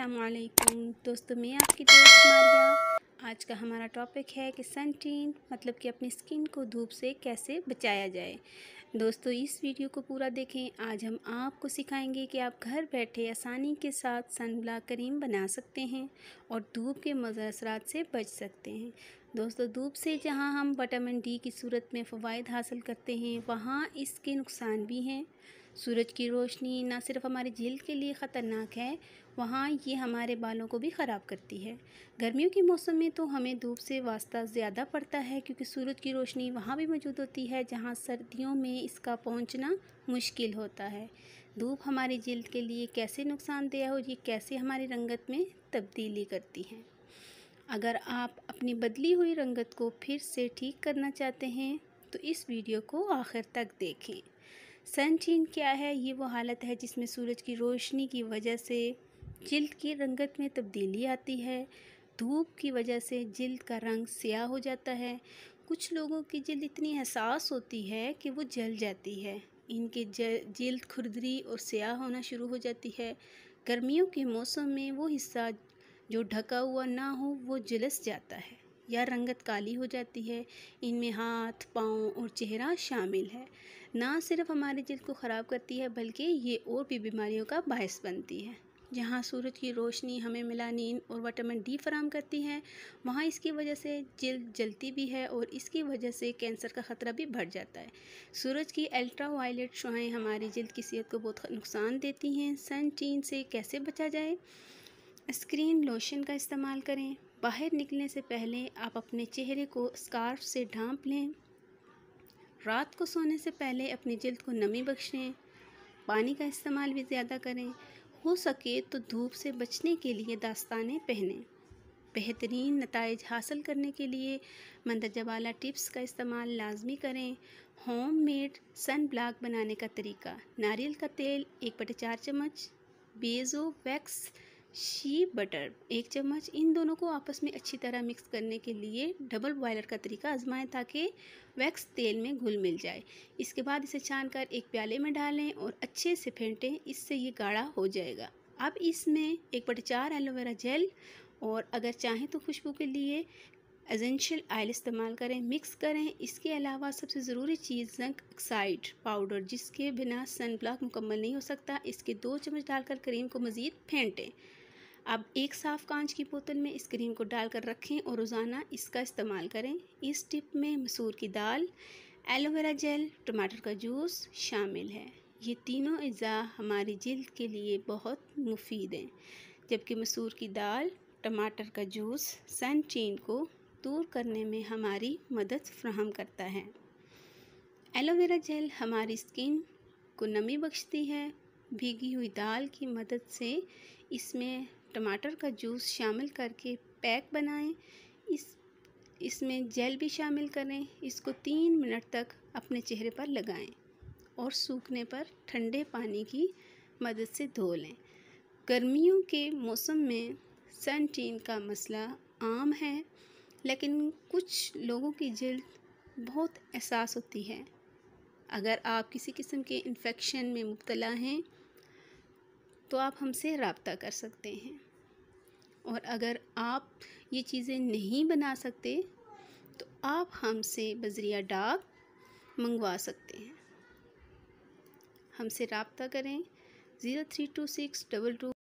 असलकुम दोस्तों मैं आपकी दोस्त मारिया आज का हमारा टॉपिक है कि सनटीन मतलब कि अपनी स्किन को धूप से कैसे बचाया जाए दोस्तों इस वीडियो को पूरा देखें आज हम आपको सिखाएंगे कि आप घर बैठे आसानी के साथ सन ब्लॉक क्रीम बना सकते हैं और धूप के मज़र असरात से बच सकते हैं दोस्तों धूप से जहां हम विटामिन डी की सूरत में फ़वाद हासिल करते हैं वहाँ इसके नुकसान भी हैं सूरज की रोशनी ना सिर्फ हमारे जल्द के लिए ख़तरनाक है वहाँ ये हमारे बालों को भी ख़राब करती है गर्मियों के मौसम में तो हमें धूप से वास्ता ज़्यादा पड़ता है क्योंकि सूरज की रोशनी वहाँ भी मौजूद होती है जहाँ सर्दियों में इसका पहुँचना मुश्किल होता है धूप हमारी जल्द के लिए कैसे नुकसानदेह और ये कैसे हमारी रंगत में तब्दीली करती है अगर आप अपनी बदली हुई रंगत को फिर से ठीक करना चाहते हैं तो इस वीडियो को आखिर तक देखें सनचीन क्या है ये वो हालत है जिसमें सूरज की रोशनी की वजह से जिल्द की रंगत में तब्दीली आती है धूप की वजह से जिल्द का रंग स्याह हो जाता है कुछ लोगों की जिल्द इतनी एहसास होती है कि वो जल जाती है इनके जिल्द खुरदरी और स्याह होना शुरू हो जाती है गर्मियों के मौसम में वो हिस्सा जो ढका हुआ ना हो वो जलस जाता है या रंगत काली हो जाती है इनमें हाथ पाँव और चेहरा शामिल है ना सिर्फ हमारे जिल को ख़राब करती है बल्कि ये और भी बीमारियों का बायस बनती है जहाँ सूरज की रोशनी हमें मिलानीन और वटामिन डी फराम करती है वहाँ इसकी वजह से जिल जलती भी है और इसकी वजह से कैंसर का ख़तरा भी बढ़ जाता है सूरज की अल्ट्रा वायलेट शुआएँ हमारी जल्द की सेहत को बहुत नुकसान देती हैं सन चीन से कैसे बचा जाए स्क्रीन लोशन का इस्तेमाल करें बाहर निकलने से पहले आप अपने चेहरे को स्कार्फ से ढांप लें रात को सोने से पहले अपनी जल्द को नमी बख्शें पानी का इस्तेमाल भी ज़्यादा करें हो सके तो धूप से बचने के लिए दास्तानें पहनें बेहतरीन नतज हासिल करने के लिए मंदरजा वाला टिप्स का इस्तेमाल लाजमी करें होम मेड सन ब्लाक बनाने का तरीका नारियल का तेल एक बटे चार चम्मच बेज़ो वैक्स शी बटर एक चम्मच इन दोनों को आपस में अच्छी तरह मिक्स करने के लिए डबल बॉयलर का तरीका आजमाएं ताकि वैक्स तेल में घुल मिल जाए इसके बाद इसे छानकर एक प्याले में डालें और अच्छे से फेंटें इससे ये गाढ़ा हो जाएगा अब इसमें एक बटे चार एलोवेरा जेल और अगर चाहें तो खुशबू के लिए एजेंशियल आयल इस्तेमाल करें मिक्स करें इसके अलावा सबसे ज़रूरी चीज़ जंक ऑक्साइड पाउडर जिसके बिना सन ब्लॉक मुकम्मल नहीं हो सकता इसके दो चम्मच डालकर क्रीम को मज़ीद फेंटें अब एक साफ़ कांच की बोतल में इस क्रीम को डालकर रखें और रोज़ाना इसका इस्तेमाल करें इस टिप में मसूर की दाल एलोवेरा जेल टमाटर का जूस शामिल है ये तीनों अज़ा हमारी जल्द के लिए बहुत मुफीद हैं जबकि मसूर की दाल टमाटर का जूस सन चेन को दूर करने में हमारी मदद फ्राहम करता है एलोवेरा जेल हमारी स्किन को नमी बख्शती है भीगी हुई दाल की मदद से इसमें टमाटर का जूस शामिल करके पैक बनाएं इस इसमें जेल भी शामिल करें इसको तीन मिनट तक अपने चेहरे पर लगाएं और सूखने पर ठंडे पानी की मदद से धो लें गर्मियों के मौसम में सन टीन का मसला आम है लेकिन कुछ लोगों की जल्द बहुत एहसास होती है अगर आप किसी किस्म के इन्फेक्शन में मुबतला हैं तो आप हमसे रबता कर सकते हैं और अगर आप ये चीज़ें नहीं बना सकते तो आप हमसे बजरिया डाक मंगवा सकते हैं हमसे रबता करें zero three two six double to